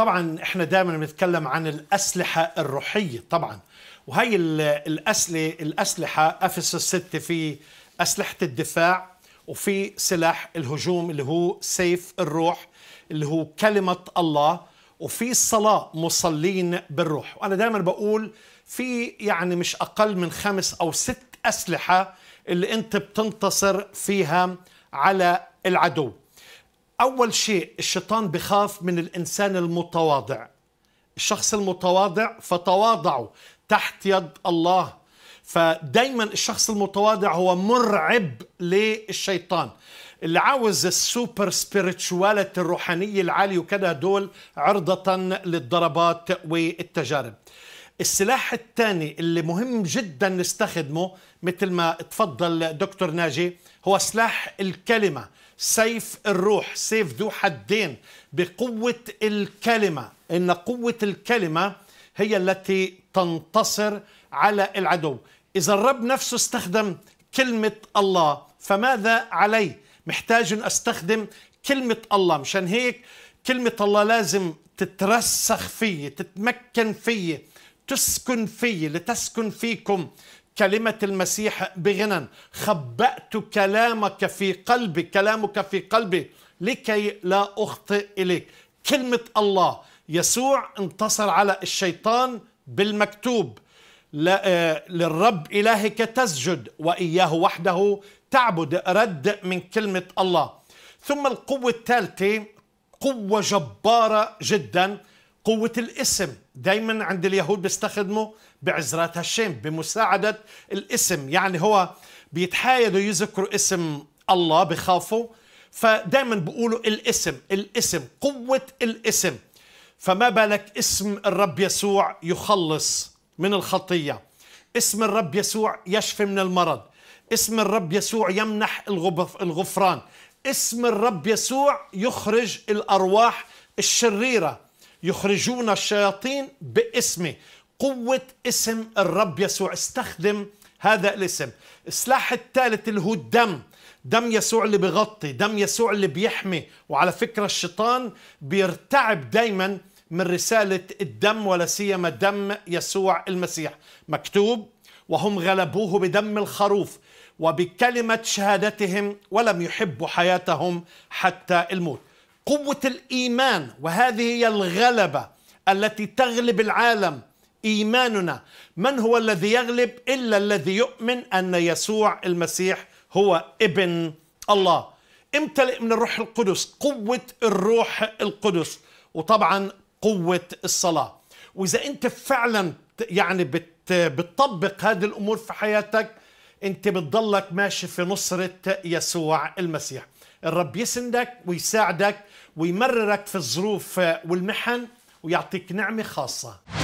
طبعا احنا دائما بنتكلم عن الاسلحه الروحيه طبعا وهي الاسلحه الاسلحه افس الستة في اسلحه الدفاع وفي سلاح الهجوم اللي هو سيف الروح اللي هو كلمه الله وفي الصلاه مصلين بالروح وانا دائما بقول في يعني مش اقل من خمس او ست اسلحه اللي انت بتنتصر فيها على العدو أول شيء الشيطان بخاف من الإنسان المتواضع الشخص المتواضع فتواضعوا تحت يد الله فدايما الشخص المتواضع هو مرعب للشيطان اللي عاوز السوبر سبيريتشواليتي الروحانية العالية وكذا دول عرضة للضربات والتجارب السلاح الثاني اللي مهم جدا نستخدمه مثل ما تفضل دكتور ناجي هو سلاح الكلمة سيف الروح سيف ذو حدين بقوة الكلمة إن قوة الكلمة هي التي تنتصر على العدو إذا الرب نفسه استخدم كلمة الله فماذا علي محتاج أن أستخدم كلمة الله مشان هيك كلمة الله لازم تترسخ فيي تتمكن فيي تسكن في لتسكن فيكم كلمة المسيح بغنى خبأت كلامك في قلبي كلامك في قلبي لكي لا أخطئ إليك كلمة الله يسوع انتصر على الشيطان بالمكتوب آه، للرب إلهك تسجد وإياه وحده تعبد رد من كلمة الله ثم القوة الثالثة قوة جبارة جدا قوة الاسم دايما عند اليهود بيستخدموا بعزرات هشيم بمساعدة الاسم يعني هو بيتحايدوا يذكروا اسم الله بخافوا فدايما بيقولوا الاسم الاسم قوة الاسم فما بالك اسم الرب يسوع يخلص من الخطية اسم الرب يسوع يشفي من المرض اسم الرب يسوع يمنح الغفران اسم الرب يسوع يخرج الأرواح الشريرة يخرجون الشياطين باسمي قوة اسم الرب يسوع استخدم هذا الاسم السلاح الثالث اللي هو الدم دم يسوع اللي بيغطي دم يسوع اللي بيحمي وعلى فكرة الشيطان بيرتعب دايما من رسالة الدم ولا سيما دم يسوع المسيح مكتوب وهم غلبوه بدم الخروف وبكلمة شهادتهم ولم يحبوا حياتهم حتى الموت قوة الإيمان وهذه هي الغلبة التي تغلب العالم إيماننا من هو الذي يغلب إلا الذي يؤمن أن يسوع المسيح هو ابن الله امتلئ من الروح القدس قوة الروح القدس وطبعا قوة الصلاة وإذا أنت فعلا يعني بتطبق هذه الأمور في حياتك أنت بتضلك ماشي في نصرة يسوع المسيح الرب يسندك ويساعدك ويمررك في الظروف والمحن ويعطيك نعمة خاصة